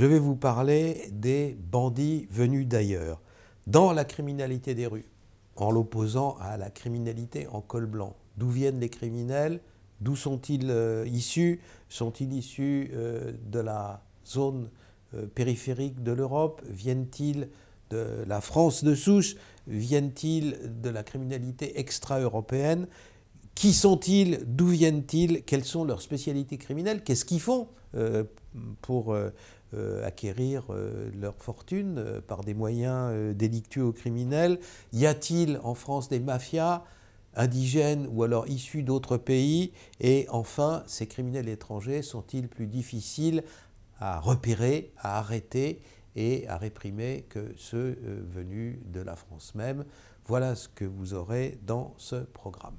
je vais vous parler des bandits venus d'ailleurs, dans la criminalité des rues, en l'opposant à la criminalité en col blanc. D'où viennent les criminels D'où sont-ils euh, issus Sont-ils issus euh, de la zone euh, périphérique de l'Europe Viennent-ils de la France de souche Viennent-ils de la criminalité extra-européenne qui sont-ils D'où viennent-ils Quelles sont leurs spécialités criminelles Qu'est-ce qu'ils font euh, pour euh, euh, acquérir leur fortune par des moyens délictueux ou criminels Y a-t-il en France des mafias indigènes ou alors issus d'autres pays Et enfin, ces criminels étrangers sont-ils plus difficiles à repérer, à arrêter et à réprimer que ceux venus de la France même Voilà ce que vous aurez dans ce programme.